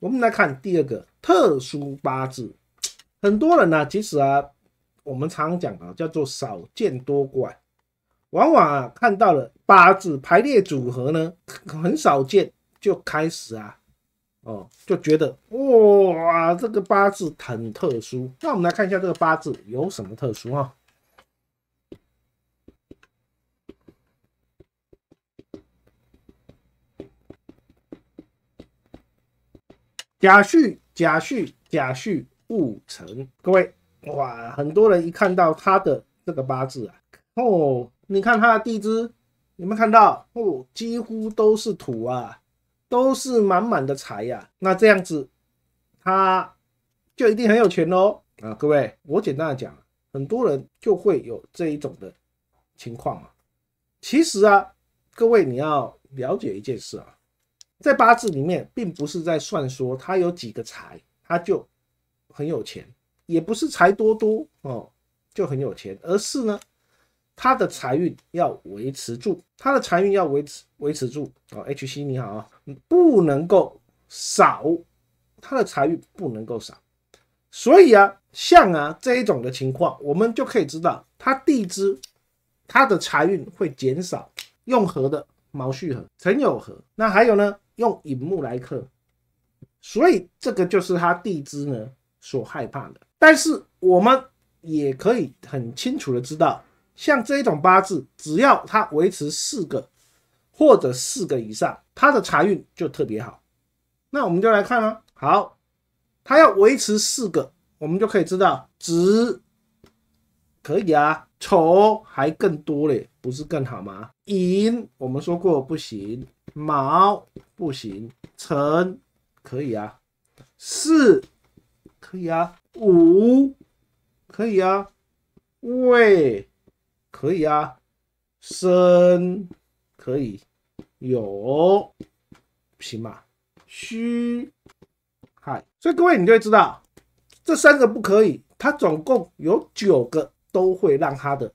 我们来看第二个特殊八字，很多人呢，其实啊，我们常讲啊，叫做少见多怪，往往啊看到了八字排列组合呢很少见，就开始啊，哦，就觉得哇，这个八字很特殊。那我们来看一下这个八字有什么特殊啊？甲戌，甲戌，甲戌戊辰。各位，哇，很多人一看到他的这个八字啊，哦，你看他的地支有没有看到？哦，几乎都是土啊，都是满满的财呀。那这样子，他就一定很有钱喽啊！各位，我简单的讲，很多人就会有这一种的情况啊。其实啊，各位你要了解一件事啊。在八字里面，并不是在算说他有几个财，他就很有钱，也不是财多多哦就很有钱，而是呢他的财运要维持住，他的财运要维持维持住哦。H C 你好啊，不能够少他的财运不能够少，所以啊像啊这一种的情况，我们就可以知道他地支他的财运会减少，用合的。毛序和陈友和，那还有呢？用引木来克，所以这个就是他地支呢所害怕的。但是我们也可以很清楚的知道，像这一种八字，只要它维持四个或者四个以上，它的财运就特别好。那我们就来看啊，好，它要维持四个，我们就可以知道，可以啊。丑还更多嘞，不是更好吗？寅我们说过不行，卯不行，辰可以啊，巳可以啊，午可以啊，未可以啊，申可以，酉行吗？戌亥。所以各位你就会知道，这三个不可以，它总共有九个。都会让他的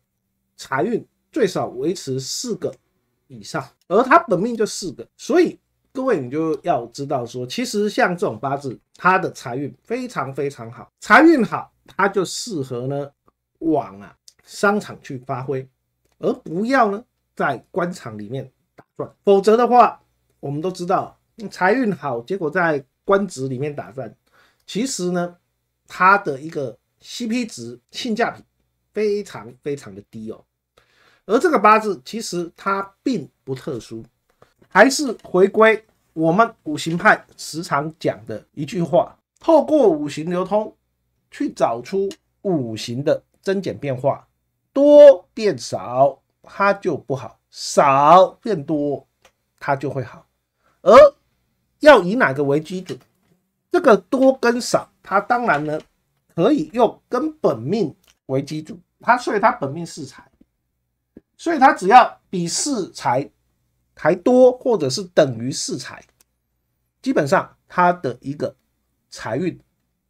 财运最少维持四个以上，而他本命就四个，所以各位你就要知道说，其实像这种八字，他的财运非常非常好。财运好，他就适合呢往啊商场去发挥，而不要呢在官场里面打转。否则的话，我们都知道财运好，结果在官职里面打转，其实呢他的一个 CP 值性价比。非常非常的低哦，而这个八字其实它并不特殊，还是回归我们五行派时常讲的一句话：，透过五行流通去找出五行的增减变化，多变少它就不好，少变多它就会好。而要以哪个为基准？这个多跟少，它当然呢可以用根本命。为基础，他所以他本命是财，所以他只要比四财还多，或者是等于四财，基本上他的一个财运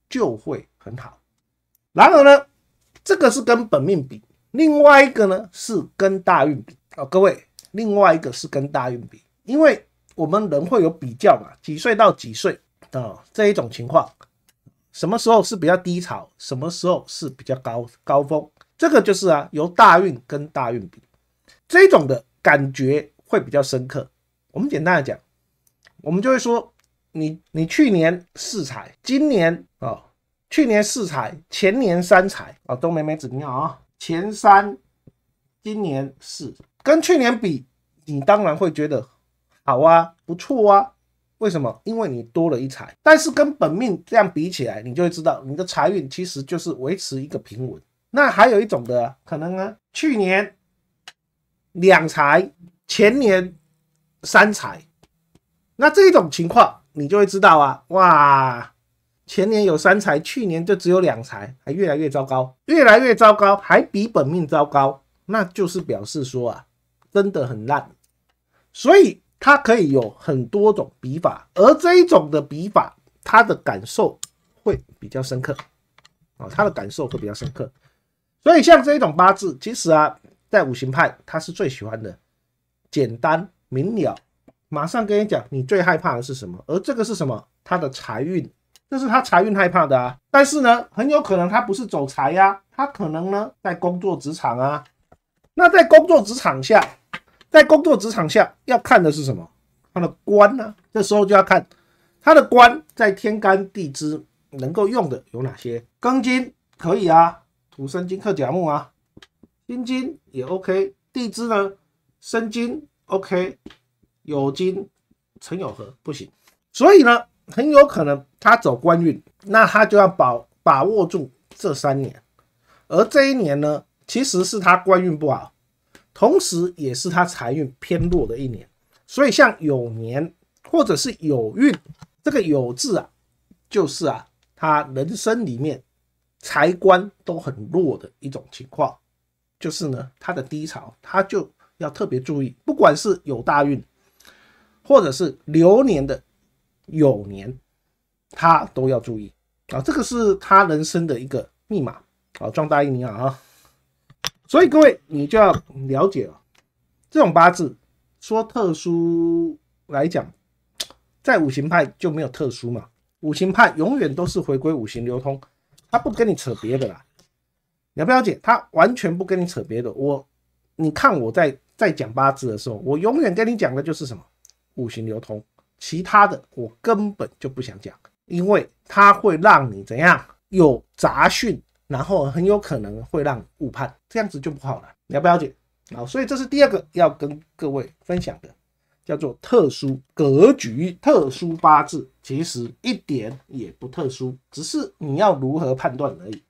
就会很好。然而呢，这个是跟本命比，另外一个呢是跟大运比啊，各位，另外一个是跟大运比，因为我们人会有比较嘛，几岁到几岁啊这一种情况。什么时候是比较低潮，什么时候是比较高高峰，这个就是啊，由大运跟大运比，这种的感觉会比较深刻。我们简单的讲，我们就会说，你你去年四财，今年啊，去年四财，前年三财啊，都没没怎么样啊，前三，今年四，跟去年比，你当然会觉得好啊，不错啊。为什么？因为你多了一财，但是跟本命这样比起来，你就会知道你的财运其实就是维持一个平稳。那还有一种的可能啊，去年两财，前年三财，那这种情况你就会知道啊，哇，前年有三财，去年就只有两财，还越来越糟糕，越来越糟糕，还比本命糟糕，那就是表示说啊，真的很烂，所以。它可以有很多种笔法，而这一种的笔法，它的感受会比较深刻，啊，它的感受会比较深刻。所以像这一种八字，其实啊，在五行派，他是最喜欢的，简单明了，马上跟你讲，你最害怕的是什么？而这个是什么？他的财运，这是他财运害怕的啊。但是呢，很有可能他不是走财呀，他可能呢在工作职场啊，那在工作职场下。在工作职场下要看的是什么？他的官呢？这时候就要看他的官在天干地支能够用的有哪些？庚金可以啊，土生金克甲木啊，金金也 OK。地支呢，生金 OK，酉金辰酉合不行。所以呢，很有可能他走官运，那他就要把把握住这三年。而这一年呢，其实是他官运不好。同时，也是他财运偏弱的一年，所以像有年或者是有运，这个有字啊，就是啊，他人生里面财官都很弱的一种情况，就是呢，他的低潮，他就要特别注意，不管是有大运，或者是流年的有年，他都要注意啊，这个是他人生的一个密码啊，壮大一年啊。所以各位，你就要了解了，这种八字说特殊来讲，在五行派就没有特殊嘛。五行派永远都是回归五行流通，他不跟你扯别的啦。了不了解？他完全不跟你扯别的。我，你看我在在讲八字的时候，我永远跟你讲的就是什么五行流通，其他的我根本就不想讲，因为它会让你怎样有杂讯。然后很有可能会让误判，这样子就不好了。了不了解？好，所以这是第二个要跟各位分享的，叫做特殊格局、特殊八字，其实一点也不特殊，只是你要如何判断而已。